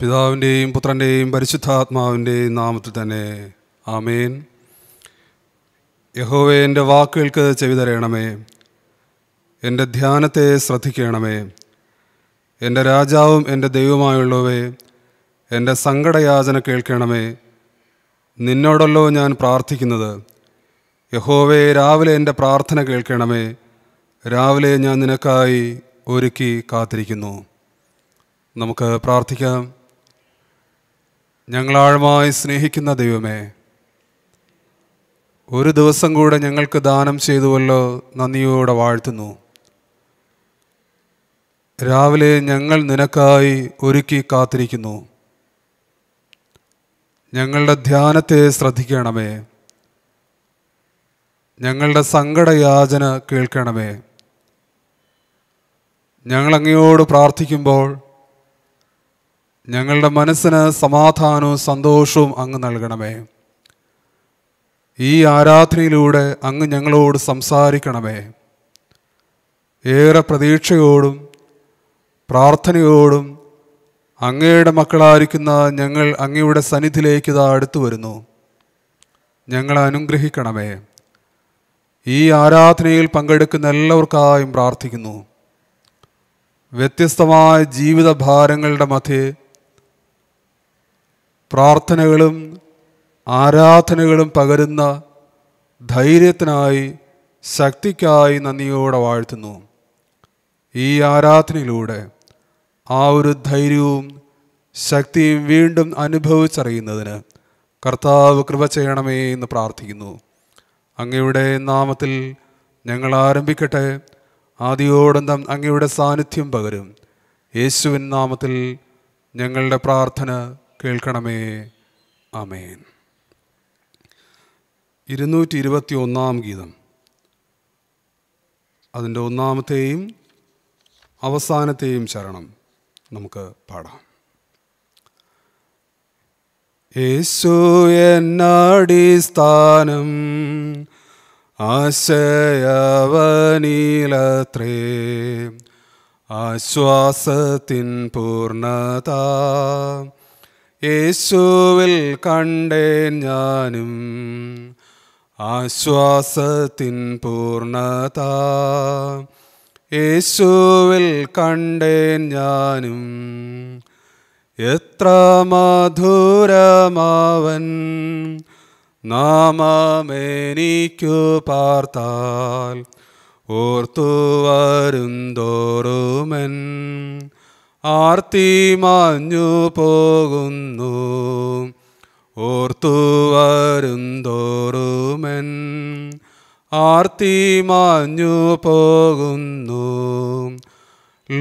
പിതാവിൻ്റെയും പുത്രൻ്റെയും പരിശുദ്ധാത്മാവിൻ്റെയും നാമത്തിൽ തന്നെ ആമേൻ യഹോവേ എൻ്റെ വാക്കുകൾക്ക് ചെവി തരയണമേ എൻ്റെ ധ്യാനത്തെ ശ്രദ്ധിക്കണമേ എൻ്റെ രാജാവും എൻ്റെ ദൈവമായുള്ളവേ എൻ്റെ സങ്കടയാചന കേൾക്കണമേ നിന്നോടല്ലോ ഞാൻ പ്രാർത്ഥിക്കുന്നത് യഹോവേ രാവിലെ എൻ്റെ പ്രാർത്ഥന കേൾക്കണമേ രാവിലെ ഞാൻ നിനക്കായി ഒരുക്കി കാത്തിരിക്കുന്നു നമുക്ക് പ്രാർത്ഥിക്കാം ഞങ്ങളാഴമായി ആഴമായി സ്നേഹിക്കുന്ന ദൈവമേ ഒരു ദിവസം കൂടെ ഞങ്ങൾക്ക് ദാനം ചെയ്തുവല്ലോ നന്ദിയോടെ വാഴ്ത്തുന്നു രാവിലെ ഞങ്ങൾ നിനക്കായി ഒരുക്കി കാത്തിരിക്കുന്നു ഞങ്ങളുടെ ധ്യാനത്തെ ശ്രദ്ധിക്കണമേ ഞങ്ങളുടെ സങ്കടയാചന കേൾക്കണമേ ഞങ്ങൾ അങ്ങയോട് പ്രാർത്ഥിക്കുമ്പോൾ ഞങ്ങളുടെ മനസ്സിന് സമാധാനവും സന്തോഷവും അങ്ങ് നൽകണമേ ഈ ആരാധനയിലൂടെ അങ്ങ് ഞങ്ങളോട് സംസാരിക്കണമേ ഏറെ പ്രതീക്ഷയോടും പ്രാർത്ഥനയോടും അങ്ങയുടെ മക്കളായിരിക്കുന്ന ഞങ്ങൾ അങ്ങയുടെ സന്നിധിയിലേക്ക് ഇതാ അടുത്തു വരുന്നു ഞങ്ങളെ അനുഗ്രഹിക്കണമേ ഈ ആരാധനയിൽ പങ്കെടുക്കുന്ന എല്ലാവർക്കായും പ്രാർത്ഥിക്കുന്നു വ്യത്യസ്തമായ ജീവിത ഭാരങ്ങളുടെ മധ്യേ പ്രാർത്ഥനകളും ആരാധനകളും പകരുന്ന ധൈര്യത്തിനായി ശക്തിക്കായി നന്ദിയോടെ വാഴ്ത്തുന്നു ഈ ആരാധനയിലൂടെ ആ ഒരു ധൈര്യവും ശക്തിയും വീണ്ടും അനുഭവിച്ചറിയുന്നതിന് കർത്താവ് കൃപ ചെയ്യണമേ എന്ന് പ്രാർത്ഥിക്കുന്നു അങ്ങയുടെ നാമത്തിൽ ഞങ്ങൾ ആരംഭിക്കട്ടെ ആദ്യോടം അങ്ങയുടെ സാന്നിധ്യം പകരും യേശുവിൻ നാമത്തിൽ ഞങ്ങളുടെ പ്രാർത്ഥന കേൾക്കണമേ ആമേൻ ഇരുന്നൂറ്റി ഇരുപത്തി ഒന്നാം ഗീതം അതിൻ്റെ ഒന്നാമത്തെയും അവസാനത്തെയും ശരണം നമുക്ക് പാടാം യേശു സ്ഥാനം ആശയവനീലത്രേ ആശ്വാസത്തിൻ പൂർണ്ണത യേശുവിൽ കണ്ടേ ഞാനും ആശ്വാസത്തിൻ പൂർണ്ണത യേശുവിൽ കണ്ടേ ഞാനും എത്ര മധുരമാവൻ നാമമേനിക്കു പാർത്താൽ ഓർത്തു വരുന്തോറുമൻ ആർത്തി മാഞ്ഞു പോകുന്നു ഓർത്തു വരുന്തോറുമൻ ആർത്തി മാഞ്ഞു പോകുന്നു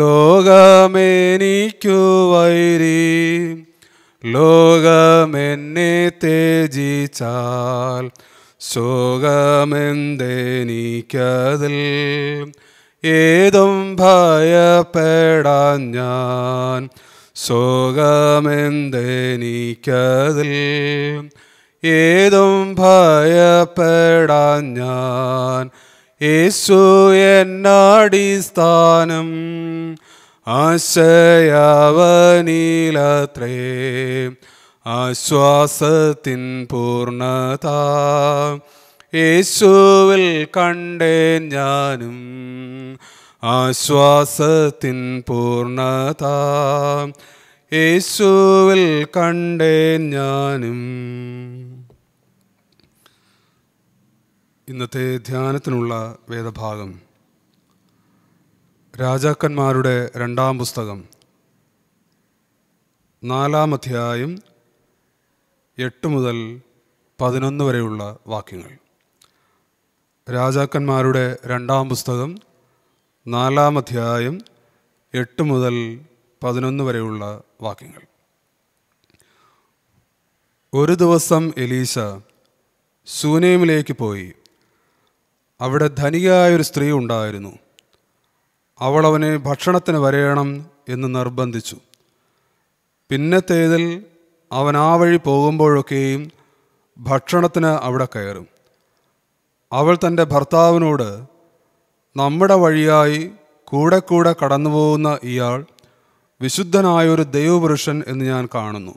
ലോകമേനിക്കു വൈരി ലോകമെന്നെ തേജിച്ചാൽ ശോകമെന്തേനിക്കതിൽ ഏതും ഭയപ്പെടാൻ ഞാൻ സുഖമെന്തെനിക്കതിൽ ഏതും ഭയപ്പെടാൻ ഞാൻ യേശു എന്നടിസ്ഥാനം ആശയവനീലത്രേ ആശ്വാസത്തിൻ പൂർണ്ണത യേശുവിൽ കണ്ടേ ഞാനും ആശ്വാസത്തിൻ പൂർണ്ണത യേശുവിൽ കണ്ടേ ഞാനും ഇന്നത്തെ ധ്യാനത്തിനുള്ള വേദഭാഗം രാജാക്കന്മാരുടെ രണ്ടാം പുസ്തകം നാലാം അധ്യായം എട്ട് മുതൽ പതിനൊന്ന് വരെയുള്ള വാക്യങ്ങൾ രാജാക്കന്മാരുടെ രണ്ടാം പുസ്തകം നാലാം അധ്യായം എട്ട് മുതൽ പതിനൊന്ന് വരെയുള്ള വാക്യങ്ങൾ ഒരു ദിവസം എലീശ സൂനേമിലേക്ക് പോയി അവിടെ ധനികയായ ഒരു സ്ത്രീ ഉണ്ടായിരുന്നു അവൾ അവനെ ഭക്ഷണത്തിന് വരയണം എന്ന് നിർബന്ധിച്ചു പിന്നത്തേതിൽ അവൻ ആ വഴി പോകുമ്പോഴൊക്കെയും ഭക്ഷണത്തിന് അവിടെ കയറും അവൾ തൻ്റെ ഭർത്താവിനോട് നമ്മുടെ വഴിയായി കൂടെ കൂടെ കടന്നു പോകുന്ന ഇയാൾ വിശുദ്ധനായ ഒരു ദൈവപുരുഷൻ എന്ന് ഞാൻ കാണുന്നു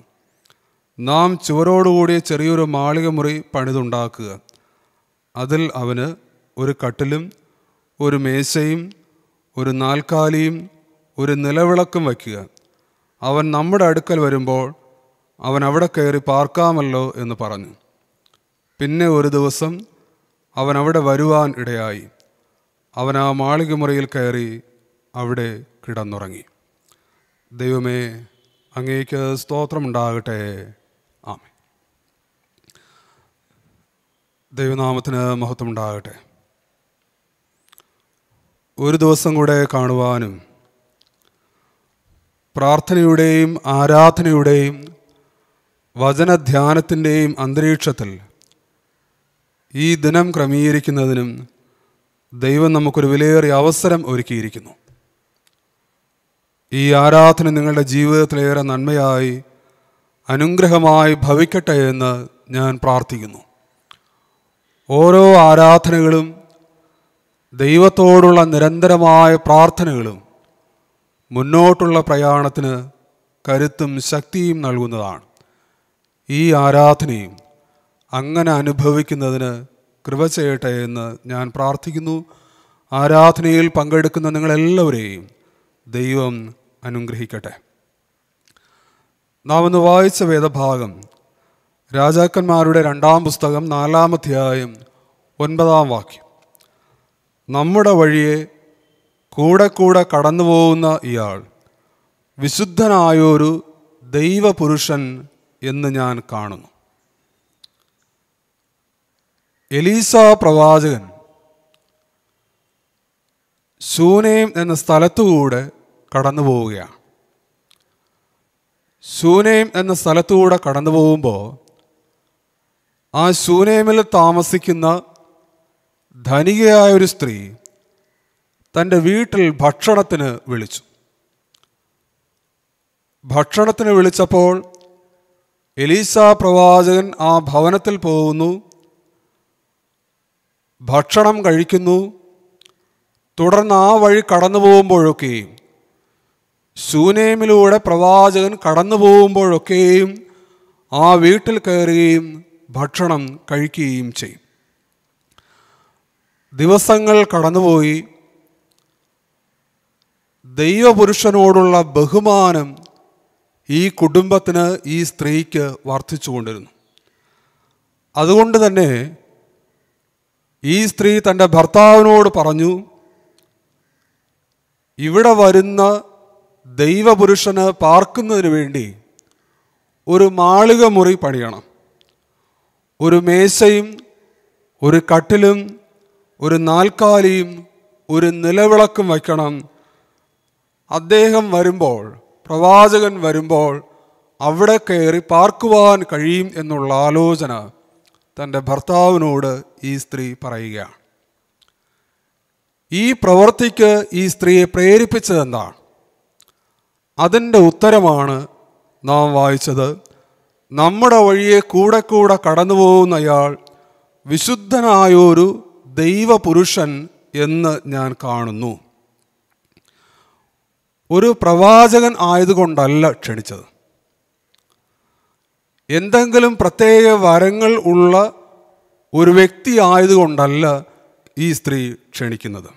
നാം ചുവരോടുകൂടിയ ചെറിയൊരു മാളിക മുറി പണിതുണ്ടാക്കുക അതിൽ അവന് ഒരു കട്ടിലും ഒരു മേശയും ഒരു നാൽക്കാലിയും ഒരു നിലവിളക്കും വയ്ക്കുക അവൻ നമ്മുടെ അടുക്കൽ വരുമ്പോൾ അവൻ അവിടെ കയറി പാർക്കാമല്ലോ എന്ന് പറഞ്ഞു പിന്നെ ഒരു ദിവസം അവൻ അവിടെ വരുവാൻ ഇടയായി അവൻ ആ മാളികമുറിയിൽ കയറി അവിടെ കിടന്നുറങ്ങി ദൈവമേ അങ്ങേക്ക് സ്തോത്രമുണ്ടാകട്ടെ ആമേ ദൈവനാമത്തിന് മഹത്വമുണ്ടാകട്ടെ ഒരു ദിവസം കൂടെ കാണുവാനും പ്രാർത്ഥനയുടെയും ആരാധനയുടെയും വചനധ്യാനത്തിൻ്റെയും അന്തരീക്ഷത്തിൽ ഈ ദിനം ക്രമീകരിക്കുന്നതിനും ദൈവം നമുക്കൊരു വിലയേറിയ അവസരം ഒരുക്കിയിരിക്കുന്നു ഈ ആരാധന നിങ്ങളുടെ ജീവിതത്തിലേറെ നന്മയായി അനുഗ്രഹമായി ഭവിക്കട്ടെ എന്ന് ഞാൻ പ്രാർത്ഥിക്കുന്നു ഓരോ ആരാധനകളും ദൈവത്തോടുള്ള നിരന്തരമായ പ്രാർത്ഥനകളും മുന്നോട്ടുള്ള പ്രയാണത്തിന് കരുത്തും ശക്തിയും നൽകുന്നതാണ് ഈ ആരാധനയും അങ്ങനെ അനുഭവിക്കുന്നതിന് കൃപ ചെയ്യട്ടെ എന്ന് ഞാൻ പ്രാർത്ഥിക്കുന്നു ആരാധനയിൽ പങ്കെടുക്കുന്ന നിങ്ങളെല്ലാവരെയും ദൈവം അനുഗ്രഹിക്കട്ടെ നാം ഇന്ന് വായിച്ച വേദഭാഗം രാജാക്കന്മാരുടെ രണ്ടാം പുസ്തകം നാലാമധ്യായം ഒൻപതാം വാക്യം നമ്മുടെ വഴിയെ കൂടെ കൂടെ കടന്നു പോകുന്ന ഇയാൾ വിശുദ്ധനായൊരു ദൈവപുരുഷൻ എന്ന് ഞാൻ കാണുന്നു എലീസ പ്രവാചകൻ സൂനേം എന്ന സ്ഥലത്തുകൂടെ കടന്നു പോവുകയാണ് സൂനേം എന്ന സ്ഥലത്തുകൂടെ കടന്നു പോകുമ്പോൾ ആ സൂനേമിൽ താമസിക്കുന്ന ധനികയായ ഒരു സ്ത്രീ തൻ്റെ വീട്ടിൽ ഭക്ഷണത്തിന് വിളിച്ചു ഭക്ഷണത്തിന് വിളിച്ചപ്പോൾ എലീസ പ്രവാചകൻ ആ ഭവനത്തിൽ പോകുന്നു ഭക്ഷണം കഴിക്കുന്നു തുടർന്ന് ആ വഴി കടന്നു പോകുമ്പോഴൊക്കെയും സൂനേമിലൂടെ പ്രവാചകൻ കടന്നു പോകുമ്പോഴൊക്കെയും ആ വീട്ടിൽ കയറുകയും ഭക്ഷണം കഴിക്കുകയും ചെയ്യും ദിവസങ്ങൾ കടന്നുപോയി ദൈവപുരുഷനോടുള്ള ബഹുമാനം ഈ കുടുംബത്തിന് ഈ സ്ത്രീക്ക് വർദ്ധിച്ചുകൊണ്ടിരുന്നു അതുകൊണ്ട് തന്നെ ഈ സ്ത്രീ തൻ്റെ ഭർത്താവിനോട് പറഞ്ഞു ഇവിടെ വരുന്ന ദൈവപുരുഷന് പാർക്കുന്നതിന് വേണ്ടി ഒരു മാളിക മുറി പണിയണം ഒരു മേശയും ഒരു കട്ടിലും ഒരു നാൽക്കാലിയും ഒരു നിലവിളക്കും വയ്ക്കണം അദ്ദേഹം വരുമ്പോൾ പ്രവാചകൻ വരുമ്പോൾ അവിടെ കയറി പാർക്കുവാൻ കഴിയും എന്നുള്ള ആലോചന തൻ്റെ ഭർത്താവിനോട് ഈ സ്ത്രീ പറയുകയാണ് ഈ പ്രവൃത്തിക്ക് ഈ സ്ത്രീയെ പ്രേരിപ്പിച്ചതെന്താണ് അതിൻ്റെ ഉത്തരമാണ് നാം വായിച്ചത് നമ്മുടെ വഴിയെ കൂടെ കൂടെ കടന്നു പോകുന്നയാൾ വിശുദ്ധനായൊരു ദൈവപുരുഷൻ എന്ന് ഞാൻ കാണുന്നു ഒരു പ്രവാചകൻ ആയതുകൊണ്ടല്ല ക്ഷണിച്ചത് എന്തെങ്കിലും പ്രത്യേക വരങ്ങൾ ഉള്ള ഒരു വ്യക്തി ആയതുകൊണ്ടല്ല ഈ സ്ത്രീ ക്ഷണിക്കുന്നത്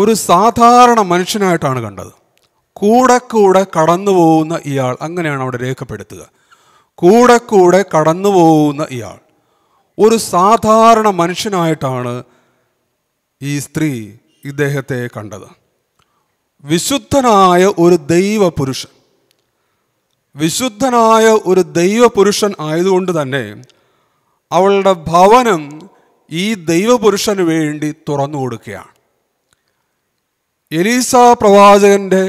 ഒരു സാധാരണ മനുഷ്യനായിട്ടാണ് കണ്ടത് കൂടെ കൂടെ കടന്നു പോകുന്ന ഇയാൾ അങ്ങനെയാണ് അവിടെ രേഖപ്പെടുത്തുക കൂടെ കൂടെ കടന്നു പോകുന്ന ഇയാൾ ഒരു സാധാരണ മനുഷ്യനായിട്ടാണ് ഈ സ്ത്രീ ഇദ്ദേഹത്തെ കണ്ടത് വിശുദ്ധനായ ഒരു ദൈവ പുരുഷൻ വിശുദ്ധനായ ഒരു ദൈവപുരുഷൻ ആയതുകൊണ്ട് തന്നെ അവളുടെ ഭവനം ഈ ദൈവപുരുഷന് വേണ്ടി തുറന്നു കൊടുക്കുകയാണ് എലീസ പ്രവാചകന്റെ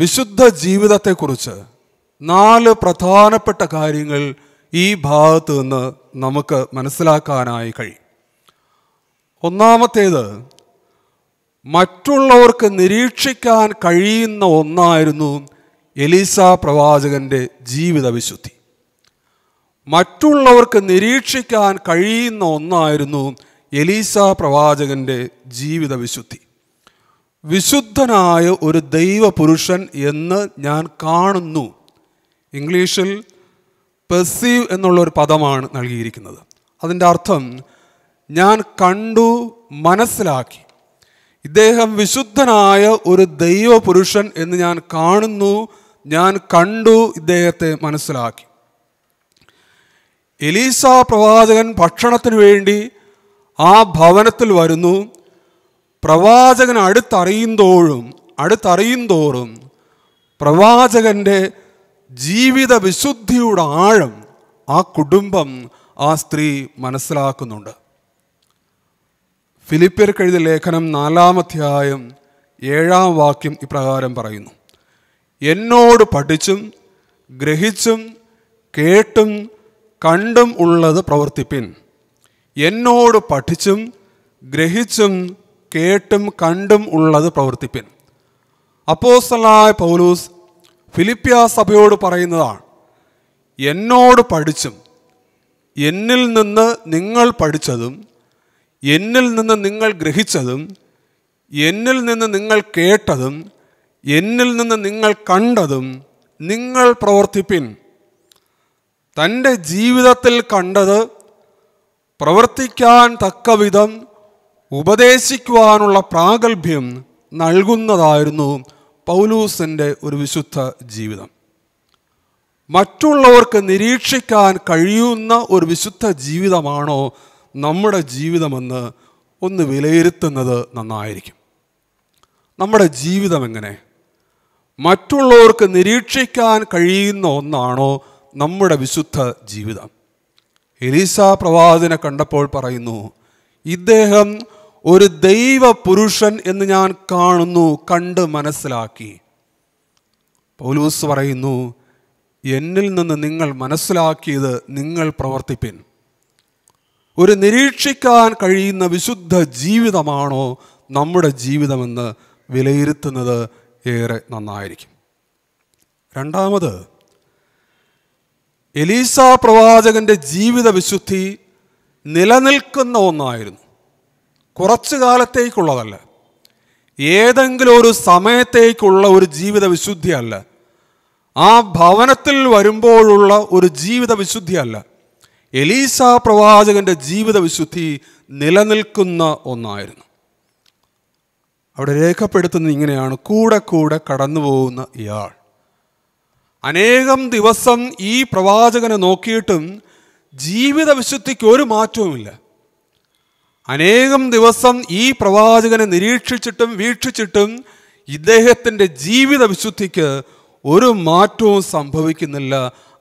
വിശുദ്ധ ജീവിതത്തെക്കുറിച്ച് നാല് പ്രധാനപ്പെട്ട കാര്യങ്ങൾ ഈ ഭാഗത്ത് നിന്ന് നമുക്ക് മനസ്സിലാക്കാനായി കഴിയും ഒന്നാമത്തേത് മറ്റുള്ളവർക്ക് നിരീക്ഷിക്കാൻ കഴിയുന്ന ഒന്നായിരുന്നു എലീസ പ്രവാചകൻ്റെ ജീവിത വിശുദ്ധി മറ്റുള്ളവർക്ക് നിരീക്ഷിക്കാൻ കഴിയുന്ന ഒന്നായിരുന്നു എലീസ പ്രവാചകൻ്റെ ജീവിത വിശുദ്ധി വിശുദ്ധനായ ഒരു ദൈവപുരുഷൻ എന്ന് ഞാൻ കാണുന്നു ഇംഗ്ലീഷിൽ എന്നുള്ള എന്നുള്ളൊരു പദമാണ് നൽകിയിരിക്കുന്നത് അതിൻ്റെ അർത്ഥം ഞാൻ കണ്ടു മനസ്സിലാക്കി ഇദ്ദേഹം വിശുദ്ധനായ ഒരു ദൈവപുരുഷൻ എന്ന് ഞാൻ കാണുന്നു ഞാൻ കണ്ടു ഇദ്ദേഹത്തെ മനസ്സിലാക്കി എലീസ പ്രവാചകൻ ഭക്ഷണത്തിന് വേണ്ടി ആ ഭവനത്തിൽ വരുന്നു പ്രവാചകൻ അടുത്തറിയുന്തോഴും അടുത്തറിയുന്തോറും പ്രവാചകൻ്റെ ജീവിത വിശുദ്ധിയുടെ ആഴം ആ കുടുംബം ആ സ്ത്രീ മനസ്സിലാക്കുന്നുണ്ട് ഫിലിപ്പിയർക്കെഴുതിയ ലേഖനം നാലാമധ്യായം ഏഴാം വാക്യം ഇപ്രകാരം പറയുന്നു എന്നോട് പഠിച്ചും ഗ്രഹിച്ചും കേട്ടും കണ്ടും ഉള്ളത് പ്രവർത്തിപ്പിൻ എന്നോട് പഠിച്ചും ഗ്രഹിച്ചും കേട്ടും കണ്ടും ഉള്ളത് പ്രവർത്തിപ്പിൻ അപ്പോസ്തലായ പൗലൂസ് ഫിലിപ്പിയ സഭയോട് പറയുന്നതാണ് എന്നോട് പഠിച്ചും എന്നിൽ നിന്ന് നിങ്ങൾ പഠിച്ചതും എന്നിൽ നിന്ന് നിങ്ങൾ ഗ്രഹിച്ചതും എന്നിൽ നിന്ന് നിങ്ങൾ കേട്ടതും എന്നിൽ നിന്ന് നിങ്ങൾ കണ്ടതും നിങ്ങൾ പ്രവർത്തിപ്പിൻ തൻ്റെ ജീവിതത്തിൽ കണ്ടത് പ്രവർത്തിക്കാൻ വിധം ഉപദേശിക്കുവാനുള്ള പ്രാഗൽഭ്യം നൽകുന്നതായിരുന്നു പൗലൂസിൻ്റെ ഒരു വിശുദ്ധ ജീവിതം മറ്റുള്ളവർക്ക് നിരീക്ഷിക്കാൻ കഴിയുന്ന ഒരു വിശുദ്ധ ജീവിതമാണോ നമ്മുടെ ജീവിതമെന്ന് ഒന്ന് വിലയിരുത്തുന്നത് നന്നായിരിക്കും നമ്മുടെ ജീവിതം എങ്ങനെ മറ്റുള്ളവർക്ക് നിരീക്ഷിക്കാൻ കഴിയുന്ന ഒന്നാണോ നമ്മുടെ വിശുദ്ധ ജീവിതം എലീസ പ്രവാചനെ കണ്ടപ്പോൾ പറയുന്നു ഇദ്ദേഹം ഒരു ദൈവ പുരുഷൻ എന്ന് ഞാൻ കാണുന്നു കണ്ട് മനസ്സിലാക്കി പൗലൂസ് പറയുന്നു എന്നിൽ നിന്ന് നിങ്ങൾ മനസ്സിലാക്കിയത് നിങ്ങൾ പ്രവർത്തിപ്പിൻ ഒരു നിരീക്ഷിക്കാൻ കഴിയുന്ന വിശുദ്ധ ജീവിതമാണോ നമ്മുടെ ജീവിതമെന്ന് വിലയിരുത്തുന്നത് ഏറെ നന്നായിരിക്കും രണ്ടാമത് എലീസ പ്രവാചകൻ്റെ ജീവിത വിശുദ്ധി നിലനിൽക്കുന്ന ഒന്നായിരുന്നു കുറച്ചു കാലത്തേക്കുള്ളതല്ല ഏതെങ്കിലും ഒരു സമയത്തേക്കുള്ള ഒരു ജീവിത വിശുദ്ധിയല്ല ആ ഭവനത്തിൽ വരുമ്പോഴുള്ള ഒരു ജീവിത വിശുദ്ധിയല്ല എലീസ പ്രവാചകൻ്റെ ജീവിത വിശുദ്ധി നിലനിൽക്കുന്ന ഒന്നായിരുന്നു അവിടെ രേഖപ്പെടുത്തുന്നത് ഇങ്ങനെയാണ് കൂടെ കൂടെ കടന്നു പോകുന്ന ഇയാൾ അനേകം ദിവസം ഈ പ്രവാചകനെ നോക്കിയിട്ടും ജീവിത വിശുദ്ധിക്ക് ഒരു മാറ്റവുമില്ല അനേകം ദിവസം ഈ പ്രവാചകനെ നിരീക്ഷിച്ചിട്ടും വീക്ഷിച്ചിട്ടും ഇദ്ദേഹത്തിൻ്റെ ജീവിത വിശുദ്ധിക്ക് ഒരു മാറ്റവും സംഭവിക്കുന്നില്ല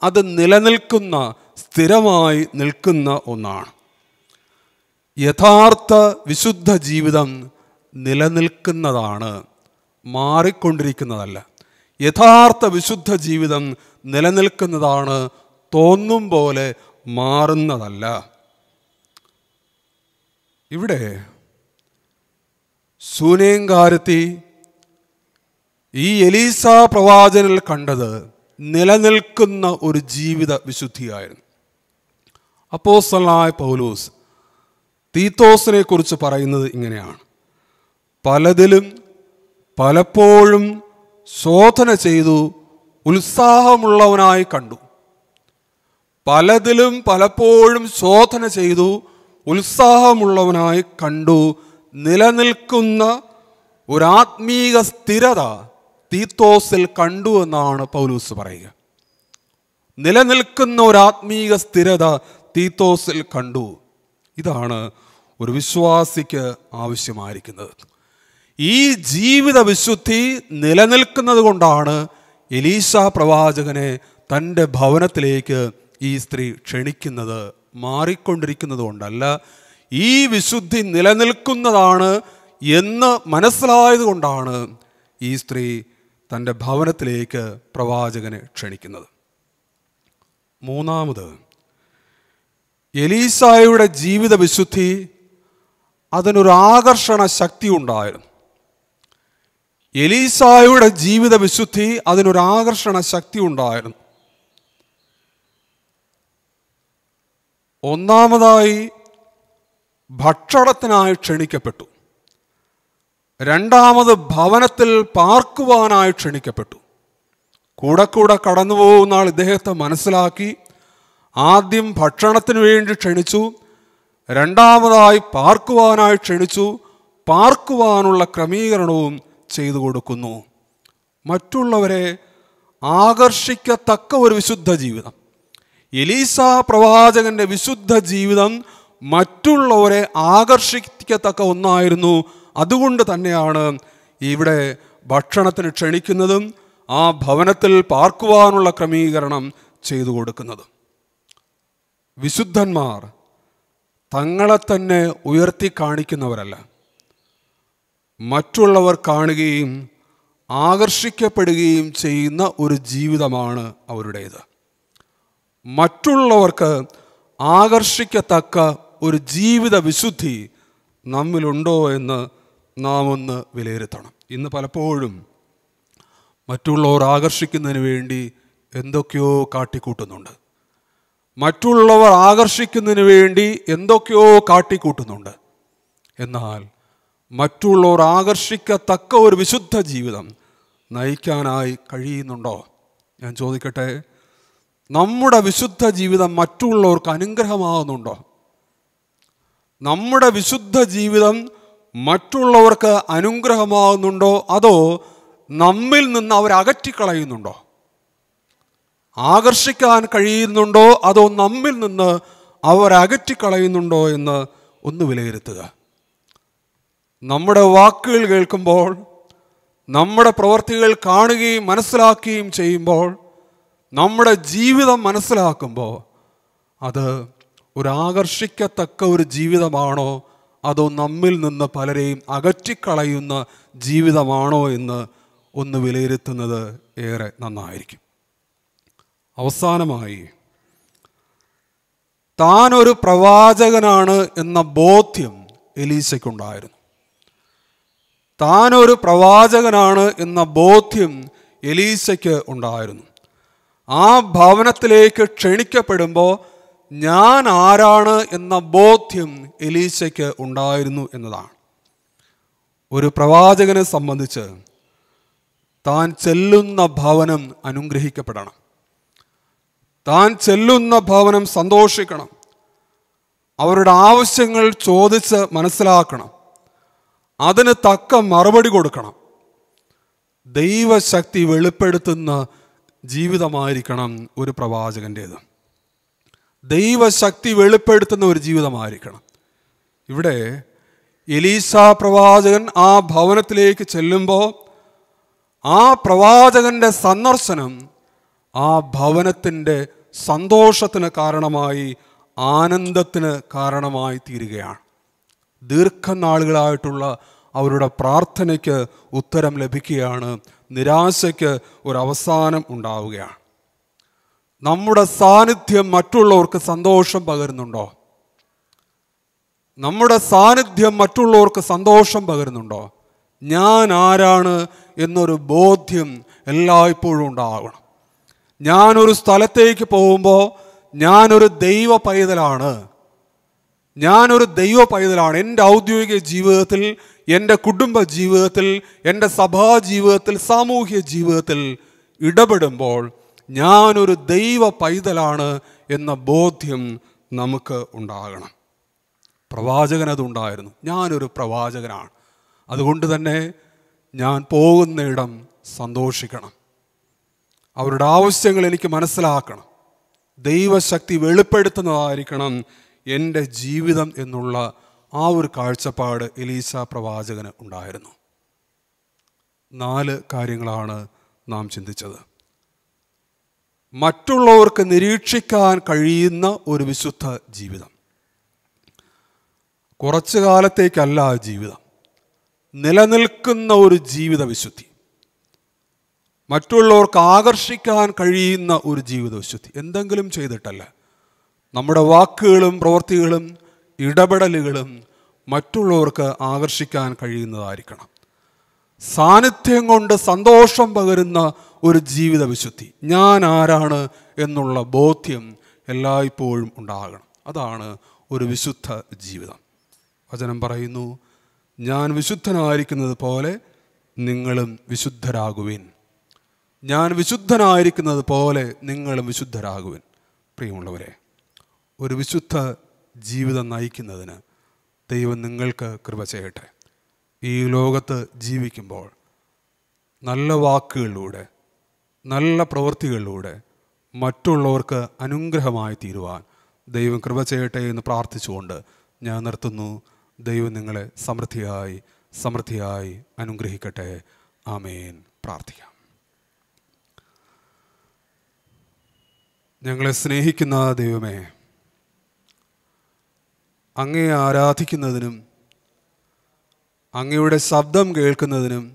അത് നിലനിൽക്കുന്ന സ്ഥിരമായി നിൽക്കുന്ന ഒന്നാണ് യഥാർത്ഥ വിശുദ്ധ ജീവിതം നിലനിൽക്കുന്നതാണ് മാറിക്കൊണ്ടിരിക്കുന്നതല്ല യഥാർത്ഥ വിശുദ്ധ ജീവിതം നിലനിൽക്കുന്നതാണ് തോന്നും പോലെ മാറുന്നതല്ല ഇവിടെ സൂനേങ്കാരത്തി ഈ എലീസ പ്രവാചനിൽ കണ്ടത് നിലനിൽക്കുന്ന ഒരു ജീവിത വിശുദ്ധിയായിരുന്നു അപ്പോസ്തലായ പൗലൂസ് തീത്തോസിനെ കുറിച്ച് പറയുന്നത് ഇങ്ങനെയാണ് പലതിലും പലപ്പോഴും ശോധന ചെയ്തു ഉത്സാഹമുള്ളവനായി കണ്ടു പലതിലും പലപ്പോഴും ശോധന ചെയ്തു ഉത്സാഹമുള്ളവനായി കണ്ടു നിലനിൽക്കുന്ന ഒരാത്മീക സ്ഥിരത തീത്തോസിൽ കണ്ടു എന്നാണ് പൗലൂസ് പറയുക നിലനിൽക്കുന്ന ഒരാത്മീക സ്ഥിരത തീത്തോസിൽ കണ്ടു ഇതാണ് ഒരു വിശ്വാസിക്ക് ആവശ്യമായിരിക്കുന്നത് ഈ ജീവിത വിശുദ്ധി നിലനിൽക്കുന്നത് കൊണ്ടാണ് എലീശ പ്രവാചകനെ തൻ്റെ ഭവനത്തിലേക്ക് ഈ സ്ത്രീ ക്ഷണിക്കുന്നത് മാറിക്കൊണ്ടിരിക്കുന്നത് കൊണ്ടല്ല ഈ വിശുദ്ധി നിലനിൽക്കുന്നതാണ് എന്ന് മനസ്സിലായത് കൊണ്ടാണ് ഈ സ്ത്രീ തൻ്റെ ഭവനത്തിലേക്ക് പ്രവാചകനെ ക്ഷണിക്കുന്നത് മൂന്നാമത് എലീസായുടെ ജീവിത വിശുദ്ധി അതിനൊരു ആകർഷണ ശക്തി ഉണ്ടായിരുന്നു എലീസായുടെ ജീവിത വിശുദ്ധി അതിനൊരു ആകർഷണ ശക്തി ഉണ്ടായിരുന്നു ഒന്നാമതായി ഭക്ഷണത്തിനായി ക്ഷണിക്കപ്പെട്ടു രണ്ടാമത് ഭവനത്തിൽ പാർക്കുവാനായി ക്ഷണിക്കപ്പെട്ടു കൂടെ കൂടെ കടന്നു പോകുന്ന ആൾ ഇദ്ദേഹത്തെ മനസ്സിലാക്കി ആദ്യം ഭക്ഷണത്തിന് വേണ്ടി ക്ഷണിച്ചു രണ്ടാമതായി പാർക്കുവാനായി ക്ഷണിച്ചു പാർക്കുവാനുള്ള ക്രമീകരണവും ചെയ്തു കൊടുക്കുന്നു മറ്റുള്ളവരെ ആകർഷിക്കത്തക്ക ഒരു വിശുദ്ധ ജീവിതം എലീസ പ്രവാചകന്റെ വിശുദ്ധ ജീവിതം മറ്റുള്ളവരെ ആകർഷിക്കത്തക്ക ഒന്നായിരുന്നു അതുകൊണ്ട് തന്നെയാണ് ഇവിടെ ഭക്ഷണത്തിന് ക്ഷണിക്കുന്നതും ആ ഭവനത്തിൽ പാർക്കുവാനുള്ള ക്രമീകരണം ചെയ്തു കൊടുക്കുന്നതും വിശുദ്ധന്മാർ തങ്ങളെ തന്നെ ഉയർത്തി കാണിക്കുന്നവരല്ല മറ്റുള്ളവർ കാണുകയും ആകർഷിക്കപ്പെടുകയും ചെയ്യുന്ന ഒരു ജീവിതമാണ് അവരുടേത് മറ്റുള്ളവർക്ക് ആകർഷിക്കത്തക്ക ഒരു ജീവിത വിശുദ്ധി നമ്മിലുണ്ടോ എന്ന് നാം ഒന്ന് വിലയിരുത്തണം ഇന്ന് പലപ്പോഴും മറ്റുള്ളവർ ആകർഷിക്കുന്നതിന് വേണ്ടി എന്തൊക്കെയോ കാട്ടിക്കൂട്ടുന്നുണ്ട് മറ്റുള്ളവർ ആകർഷിക്കുന്നതിന് വേണ്ടി എന്തൊക്കെയോ കാട്ടിക്കൂട്ടുന്നുണ്ട് എന്നാൽ മറ്റുള്ളവർ ആകർഷിക്കത്തക്ക ഒരു വിശുദ്ധ ജീവിതം നയിക്കാനായി കഴിയുന്നുണ്ടോ ഞാൻ ചോദിക്കട്ടെ നമ്മുടെ വിശുദ്ധ ജീവിതം മറ്റുള്ളവർക്ക് അനുഗ്രഹമാകുന്നുണ്ടോ നമ്മുടെ വിശുദ്ധ ജീവിതം മറ്റുള്ളവർക്ക് അനുഗ്രഹമാകുന്നുണ്ടോ അതോ നമ്മിൽ നിന്ന് അവർ അകറ്റിക്കളയുന്നുണ്ടോ ആകർഷിക്കാൻ കഴിയുന്നുണ്ടോ അതോ നമ്മിൽ നിന്ന് അവർ എന്ന് ഒന്ന് വിലയിരുത്തുക നമ്മുടെ വാക്കുകൾ കേൾക്കുമ്പോൾ നമ്മുടെ പ്രവൃത്തികൾ കാണുകയും മനസ്സിലാക്കുകയും ചെയ്യുമ്പോൾ നമ്മുടെ ജീവിതം മനസ്സിലാക്കുമ്പോൾ അത് ഒരു ആകർഷിക്കത്തക്ക ഒരു ജീവിതമാണോ അതോ നമ്മിൽ നിന്ന് പലരെയും അകറ്റിക്കളയുന്ന ജീവിതമാണോ എന്ന് ഒന്ന് വിലയിരുത്തുന്നത് ഏറെ നന്നായിരിക്കും അവസാനമായി താനൊരു പ്രവാചകനാണ് എന്ന ബോധ്യം എലീശയ്ക്കുണ്ടായിരുന്നു താനൊരു പ്രവാചകനാണ് എന്ന ബോധ്യം എലീസയ്ക്ക് ഉണ്ടായിരുന്നു ആ ഭവനത്തിലേക്ക് ക്ഷണിക്കപ്പെടുമ്പോൾ ഞാൻ ആരാണ് എന്ന ബോധ്യം എലീസയ്ക്ക് ഉണ്ടായിരുന്നു എന്നതാണ് ഒരു പ്രവാചകനെ സംബന്ധിച്ച് താൻ ചെല്ലുന്ന ഭവനം അനുഗ്രഹിക്കപ്പെടണം താൻ ചെല്ലുന്ന ഭവനം സന്തോഷിക്കണം അവരുടെ ആവശ്യങ്ങൾ ചോദിച്ച് മനസ്സിലാക്കണം അതിന് തക്ക മറുപടി കൊടുക്കണം ദൈവശക്തി വെളിപ്പെടുത്തുന്ന ജീവിതമായിരിക്കണം ഒരു പ്രവാചകൻ്റേത് ദൈവശക്തി വെളിപ്പെടുത്തുന്ന ഒരു ജീവിതമായിരിക്കണം ഇവിടെ എലീസ പ്രവാചകൻ ആ ഭവനത്തിലേക്ക് ചെല്ലുമ്പോൾ ആ പ്രവാചകൻ്റെ സന്ദർശനം ആ ഭവനത്തിൻ്റെ സന്തോഷത്തിന് കാരണമായി ആനന്ദത്തിന് കാരണമായി തീരുകയാണ് ദീർഘനാളുകളായിട്ടുള്ള അവരുടെ പ്രാർത്ഥനയ്ക്ക് ഉത്തരം ലഭിക്കുകയാണ് നിരാശയ്ക്ക് ഒരവസാനം ഉണ്ടാവുകയാണ് നമ്മുടെ സാന്നിധ്യം മറ്റുള്ളവർക്ക് സന്തോഷം പകരുന്നുണ്ടോ നമ്മുടെ സാന്നിധ്യം മറ്റുള്ളവർക്ക് സന്തോഷം പകരുന്നുണ്ടോ ഞാൻ ആരാണ് എന്നൊരു ബോധ്യം എല്ലായ്പ്പോഴും ഉണ്ടാകണം ഞാനൊരു സ്ഥലത്തേക്ക് പോകുമ്പോൾ ഞാനൊരു ദൈവ പൈതലാണ് ഞാനൊരു ദൈവ പൈതലാണ് എൻ്റെ ഔദ്യോഗിക ജീവിതത്തിൽ എൻ്റെ കുടുംബ ജീവിതത്തിൽ എൻ്റെ സഭാ ജീവിതത്തിൽ സാമൂഹ്യ ജീവിതത്തിൽ ഇടപെടുമ്പോൾ ഞാനൊരു ദൈവ പൈതലാണ് എന്ന ബോധ്യം നമുക്ക് ഉണ്ടാകണം പ്രവാചകൻ അതുണ്ടായിരുന്നു ഞാനൊരു പ്രവാചകനാണ് അതുകൊണ്ട് തന്നെ ഞാൻ പോകുന്നയിടം സന്തോഷിക്കണം അവരുടെ ആവശ്യങ്ങൾ എനിക്ക് മനസ്സിലാക്കണം ദൈവശക്തി വെളിപ്പെടുത്തുന്നതായിരിക്കണം എൻ്റെ ജീവിതം എന്നുള്ള ആ ഒരു കാഴ്ചപ്പാട് എലീസ പ്രവാചകന് ഉണ്ടായിരുന്നു നാല് കാര്യങ്ങളാണ് നാം ചിന്തിച്ചത് മറ്റുള്ളവർക്ക് നിരീക്ഷിക്കാൻ കഴിയുന്ന ഒരു വിശുദ്ധ ജീവിതം കുറച്ചു കാലത്തേക്കല്ല ജീവിതം നിലനിൽക്കുന്ന ഒരു ജീവിത വിശുദ്ധി മറ്റുള്ളവർക്ക് ആകർഷിക്കാൻ കഴിയുന്ന ഒരു ജീവിത വിശുദ്ധി എന്തെങ്കിലും ചെയ്തിട്ടല്ലേ നമ്മുടെ വാക്കുകളും പ്രവൃത്തികളും ഇടപെടലുകളും മറ്റുള്ളവർക്ക് ആകർഷിക്കാൻ കഴിയുന്നതായിരിക്കണം സാന്നിധ്യം കൊണ്ട് സന്തോഷം പകരുന്ന ഒരു ജീവിത വിശുദ്ധി ഞാൻ ആരാണ് എന്നുള്ള ബോധ്യം എല്ലായ്പ്പോഴും ഉണ്ടാകണം അതാണ് ഒരു വിശുദ്ധ ജീവിതം വചനം പറയുന്നു ഞാൻ വിശുദ്ധനായിരിക്കുന്നത് പോലെ നിങ്ങളും വിശുദ്ധരാകുവിൻ ഞാൻ വിശുദ്ധനായിരിക്കുന്നത് പോലെ നിങ്ങളും വിശുദ്ധരാകുവിൻ പ്രിയമുള്ളവരെ ഒരു വിശുദ്ധ ജീവിതം നയിക്കുന്നതിന് ദൈവം നിങ്ങൾക്ക് കൃപ ചെയ്യട്ടെ ഈ ലോകത്ത് ജീവിക്കുമ്പോൾ നല്ല വാക്കുകളിലൂടെ നല്ല പ്രവൃത്തികളിലൂടെ മറ്റുള്ളവർക്ക് അനുഗ്രഹമായി തീരുവാൻ ദൈവം കൃപ ചെയ്യട്ടെ എന്ന് പ്രാർത്ഥിച്ചുകൊണ്ട് ഞാൻ നിർത്തുന്നു ദൈവം നിങ്ങളെ സമൃദ്ധിയായി സമൃദ്ധിയായി അനുഗ്രഹിക്കട്ടെ ആമേൻ പ്രാർത്ഥിക്കാം ഞങ്ങളെ സ്നേഹിക്കുന്ന ദൈവമേ അങ്ങയെ ആരാധിക്കുന്നതിനും അങ്ങയുടെ ശബ്ദം കേൾക്കുന്നതിനും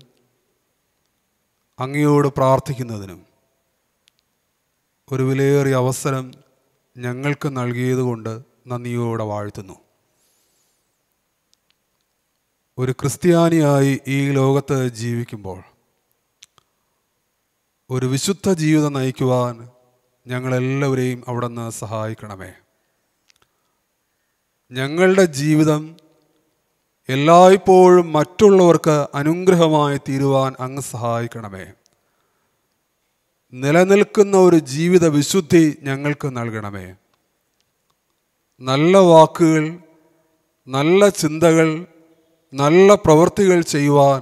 അങ്ങയോട് പ്രാർത്ഥിക്കുന്നതിനും ഒരു വിലയേറിയ അവസരം ഞങ്ങൾക്ക് നൽകിയതുകൊണ്ട് നന്ദിയോടെ വാഴ്ത്തുന്നു ഒരു ക്രിസ്ത്യാനിയായി ഈ ലോകത്ത് ജീവിക്കുമ്പോൾ ഒരു വിശുദ്ധ ജീവിതം നയിക്കുവാൻ ഞങ്ങളെല്ലാവരെയും അവിടെ നിന്ന് സഹായിക്കണമേ ഞങ്ങളുടെ ജീവിതം എല്ലായ്പ്പോഴും മറ്റുള്ളവർക്ക് അനുഗ്രഹമായി തീരുവാൻ അങ്ങ് സഹായിക്കണമേ നിലനിൽക്കുന്ന ഒരു ജീവിത വിശുദ്ധി ഞങ്ങൾക്ക് നൽകണമേ നല്ല വാക്കുകൾ നല്ല ചിന്തകൾ നല്ല പ്രവൃത്തികൾ ചെയ്യുവാൻ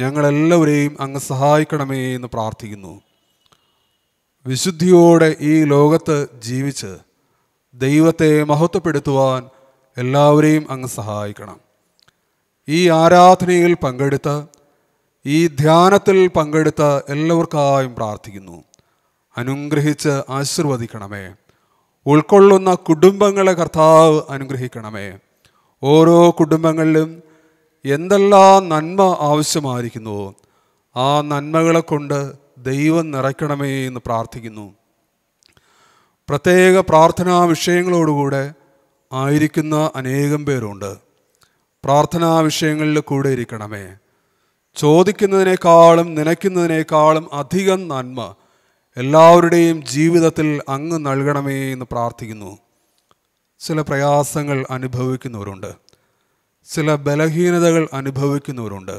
ഞങ്ങളെല്ലാവരെയും അങ്ങ് സഹായിക്കണമേ എന്ന് പ്രാർത്ഥിക്കുന്നു വിശുദ്ധിയോടെ ഈ ലോകത്ത് ജീവിച്ച് ദൈവത്തെ മഹത്വപ്പെടുത്തുവാൻ എല്ലാവരെയും അങ്ങ് സഹായിക്കണം ഈ ആരാധനയിൽ പങ്കെടുത്ത ഈ ധ്യാനത്തിൽ പങ്കെടുത്ത എല്ലാവർക്കായും പ്രാർത്ഥിക്കുന്നു അനുഗ്രഹിച്ച് ആശീർവദിക്കണമേ ഉൾക്കൊള്ളുന്ന കുടുംബങ്ങളെ കർത്താവ് അനുഗ്രഹിക്കണമേ ഓരോ കുടുംബങ്ങളിലും എന്തെല്ലാം നന്മ ആവശ്യമായിരിക്കുന്നുവോ ആ നന്മകളെ കൊണ്ട് ദൈവം നിറയ്ക്കണമേ എന്ന് പ്രാർത്ഥിക്കുന്നു പ്രത്യേക പ്രാർത്ഥനാ വിഷയങ്ങളോടുകൂടെ ആയിരിക്കുന്ന അനേകം പേരുണ്ട് പ്രാർത്ഥനാ വിഷയങ്ങളിൽ കൂടെ ഇരിക്കണമേ ചോദിക്കുന്നതിനേക്കാളും നനയ്ക്കുന്നതിനേക്കാളും അധികം നന്മ എല്ലാവരുടെയും ജീവിതത്തിൽ അങ്ങ് നൽകണമേ എന്ന് പ്രാർത്ഥിക്കുന്നു ചില പ്രയാസങ്ങൾ അനുഭവിക്കുന്നവരുണ്ട് ചില ബലഹീനതകൾ അനുഭവിക്കുന്നവരുണ്ട്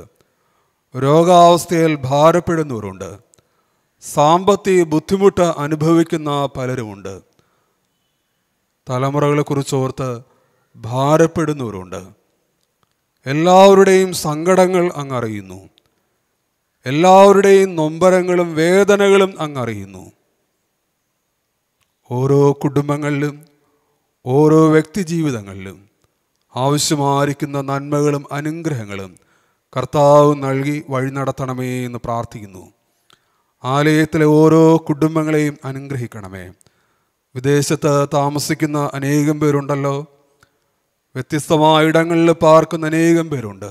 രോഗാവസ്ഥയിൽ ഭാരപ്പെടുന്നവരുണ്ട് സാമ്പത്തിക ബുദ്ധിമുട്ട് അനുഭവിക്കുന്ന പലരുമുണ്ട് തലമുറകളെക്കുറിച്ച് ഓർത്ത് ഭാരപ്പെടുന്നവരുണ്ട് എല്ലാവരുടെയും സങ്കടങ്ങൾ അങ്ങ് അറിയുന്നു എല്ലാവരുടെയും നൊമ്പരങ്ങളും വേദനകളും അങ്ങ് അറിയുന്നു ഓരോ കുടുംബങ്ങളിലും ഓരോ വ്യക്തി ജീവിതങ്ങളിലും ആവശ്യമായിരിക്കുന്ന നന്മകളും അനുഗ്രഹങ്ങളും കർത്താവ് നൽകി വഴി നടത്തണമേ എന്ന് പ്രാർത്ഥിക്കുന്നു ആലയത്തിലെ ഓരോ കുടുംബങ്ങളെയും അനുഗ്രഹിക്കണമേ വിദേശത്ത് താമസിക്കുന്ന അനേകം പേരുണ്ടല്ലോ വ്യത്യസ്തമായ ഇടങ്ങളിൽ പാർക്കുന്ന അനേകം പേരുണ്ട്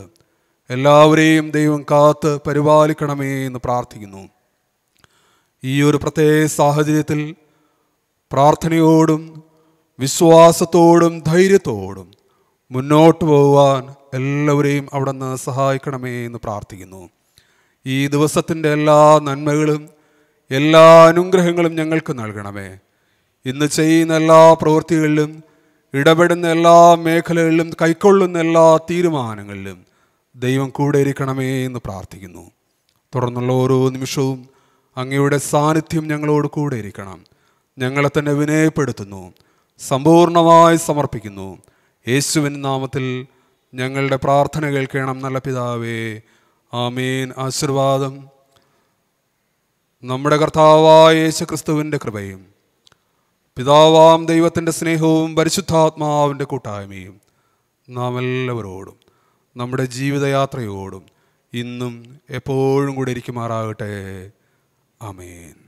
എല്ലാവരെയും ദൈവം കാത്ത് പരിപാലിക്കണമേ എന്ന് പ്രാർത്ഥിക്കുന്നു ഈ ഒരു പ്രത്യേക സാഹചര്യത്തിൽ പ്രാർത്ഥനയോടും വിശ്വാസത്തോടും ധൈര്യത്തോടും മുന്നോട്ട് പോകുവാൻ എല്ലാവരെയും അവിടെ നിന്ന് സഹായിക്കണമേ എന്ന് പ്രാർത്ഥിക്കുന്നു ഈ ദിവസത്തിൻ്റെ എല്ലാ നന്മകളും എല്ലാ അനുഗ്രഹങ്ങളും ഞങ്ങൾക്ക് നൽകണമേ ഇന്ന് ചെയ്യുന്ന എല്ലാ പ്രവൃത്തികളിലും ഇടപെടുന്ന എല്ലാ മേഖലകളിലും കൈക്കൊള്ളുന്ന എല്ലാ തീരുമാനങ്ങളിലും ദൈവം കൂടെ ഇരിക്കണമേ എന്ന് പ്രാർത്ഥിക്കുന്നു തുടർന്നുള്ള ഓരോ നിമിഷവും അങ്ങയുടെ സാന്നിധ്യം ഞങ്ങളോട് കൂടെ ഇരിക്കണം ഞങ്ങളെ തന്നെ വിനയപ്പെടുത്തുന്നു സമ്പൂർണമായി സമർപ്പിക്കുന്നു യേശുവിൻ നാമത്തിൽ ഞങ്ങളുടെ പ്രാർത്ഥന കേൾക്കണം നല്ല പിതാവേ ആമേൻ ആശീർവാദം നമ്മുടെ കർത്താവായ യേശു ക്രിസ്തുവിൻ്റെ കൃപയും പിതാവാം ദൈവത്തിൻ്റെ സ്നേഹവും പരിശുദ്ധാത്മാവിൻ്റെ കൂട്ടായ്മയും നാം എല്ലാവരോടും നമ്മുടെ ജീവിതയാത്രയോടും ഇന്നും എപ്പോഴും കൂടെ ഇരിക്കുമാറാകട്ടെ അമേൻ